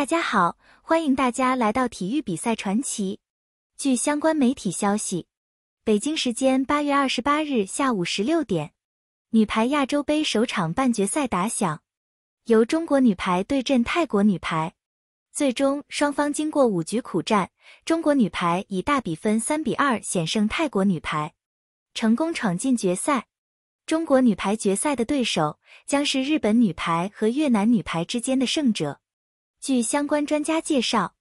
大家好，欢迎大家来到体育比赛传奇。据相关媒体消息，北京时间八月二十八日下午十六点，女排亚洲杯首场半决赛打响，由中国女排对阵泰国女排。最终，双方经过五局苦战，中国女排以大比分三比二险胜泰国女排，成功闯进决赛。中国女排决赛的对手将是日本女排和越南女排之间的胜者。据相关专家介绍，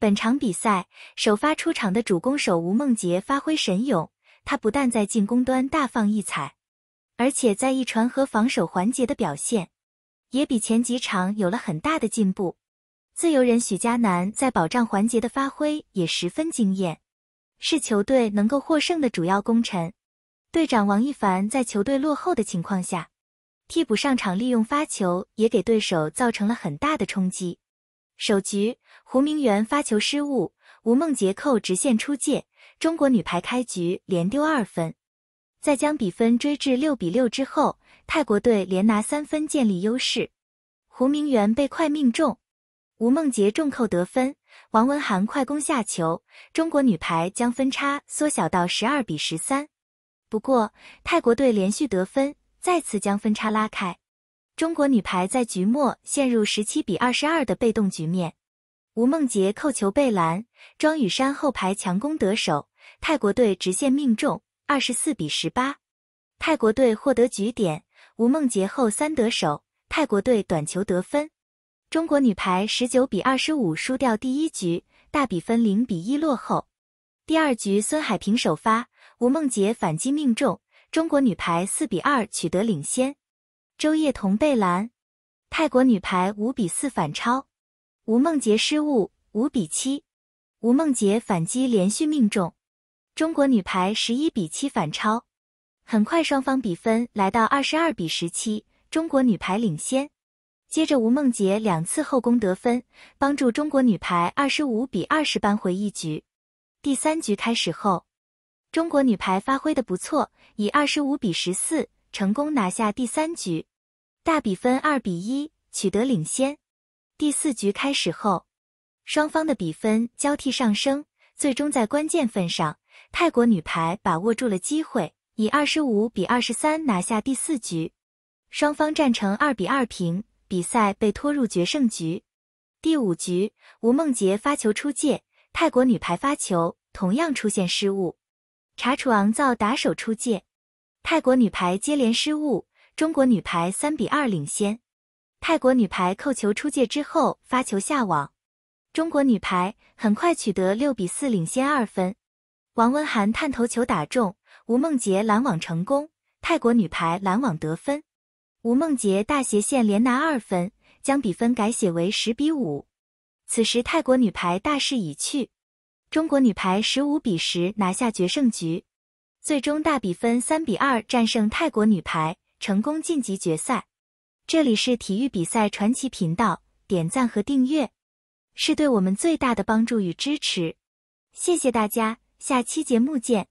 本场比赛首发出场的主攻手吴梦洁发挥神勇，他不但在进攻端大放异彩，而且在一传和防守环节的表现也比前几场有了很大的进步。自由人许嘉楠在保障环节的发挥也十分惊艳，是球队能够获胜的主要功臣。队长王一凡在球队落后的情况下，替补上场利用发球也给对手造成了很大的冲击。首局，胡明媛发球失误，吴梦洁扣直线出界，中国女排开局连丢二分。在将比分追至六比六之后，泰国队连拿三分建立优势。胡明媛被快命中，吴梦洁重扣得分，王文涵快攻下球，中国女排将分差缩小到十二比十三。不过，泰国队连续得分，再次将分差拉开。中国女排在局末陷入十七比二十二的被动局面，吴梦洁扣球被拦，庄宇珊后排强攻得手，泰国队直线命中，二十四比十八，泰国队获得局点。吴梦洁后三得手，泰国队短球得分，中国女排十九比二十五输掉第一局，大比分零比一落后。第二局孙海平首发，吴梦洁反击命中，中国女排四比二取得领先。周叶彤被拦，泰国女排五比四反超。吴梦洁失误，五比七。吴梦洁反击连续命中，中国女排十一比七反超。很快，双方比分来到二十二比十七，中国女排领先。接着，吴梦洁两次后攻得分，帮助中国女排二十五比二十扳回一局。第三局开始后，中国女排发挥的不错，以二十五比十四。成功拿下第三局，大比分二比一取得领先。第四局开始后，双方的比分交替上升，最终在关键分上，泰国女排把握住了机会，以二十五比二十三拿下第四局，双方战成二比二平，比赛被拖入决胜局。第五局，吴梦洁发球出界，泰国女排发球同样出现失误，查楚昂造打手出界。泰国女排接连失误，中国女排三比二领先。泰国女排扣球出界之后发球下网，中国女排很快取得六比四领先二分。王文涵探头球打中，吴梦洁拦网成功，泰国女排拦网得分。吴梦洁大斜线连拿二分，将比分改写为十比五。此时泰国女排大势已去，中国女排十五比十拿下决胜局。最终大比分三比二战胜泰国女排，成功晋级决赛。这里是体育比赛传奇频道，点赞和订阅是对我们最大的帮助与支持，谢谢大家，下期节目见。